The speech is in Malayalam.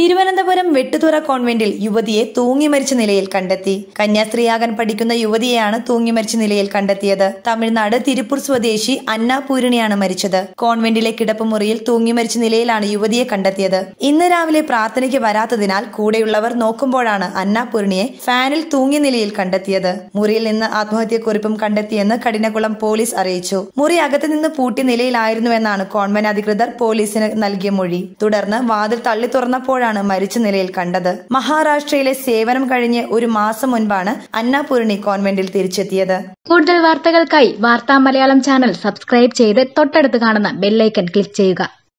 തിരുവനന്തപുരം വെട്ടുതുറ കോൺവെന്റിൽ യുവതിയെ തൂങ്ങി മരിച്ച നിലയിൽ കണ്ടെത്തി കന്യാസ്ത്രീയാകാൻ പഠിക്കുന്ന യുവതിയെയാണ് തൂങ്ങി മരിച്ച നിലയിൽ കണ്ടെത്തിയത് തമിഴ്നാട് തിരുപ്പൂർ സ്വദേശി അന്നാപൂരിണിയാണ് മരിച്ചത് കോൺവെന്റിലെ കിടപ്പുമുറിയിൽ തൂങ്ങി മരിച്ച നിലയിലാണ് യുവതിയെ കണ്ടെത്തിയത് ഇന്ന് രാവിലെ പ്രാർത്ഥനയ്ക്ക് വരാത്തതിനാൽ കൂടെയുള്ളവർ നോക്കുമ്പോഴാണ് അന്നാപൂരിണിയെ ഫാനിൽ തൂങ്ങിയ നിലയിൽ കണ്ടെത്തിയത് മുറിയിൽ നിന്ന് ആത്മഹത്യക്കുറിപ്പും കണ്ടെത്തിയെന്ന് കഠിനകുളം പോലീസ് അറിയിച്ചു മുറി അകത്ത് നിന്ന് പൂട്ടിയ നിലയിലായിരുന്നുവെന്നാണ് കോൺവെന്റ് അധികൃതർ പോലീസിന് നൽകിയ മൊഴി തുടർന്ന് വാതിൽ തള്ളി തുറന്നപ്പോഴാണ് രോഗികളാണ് മരിച്ച നിലയിൽ കണ്ടത് മഹാരാഷ്ട്രയിലെ സേവനം കഴിഞ്ഞ് ഒരു മാസം മുൻപാണ് അന്നപൂർണി കോൺവെന്റിൽ തിരിച്ചെത്തിയത് കൂടുതൽ വാർത്തകൾക്കായി വാർത്താ മലയാളം ചാനൽ സബ്സ്ക്രൈബ് ചെയ്ത് തൊട്ടടുത്ത് കാണുന്ന ബെല്ലൈക്കൺ ക്ലിക്ക് ചെയ്യുക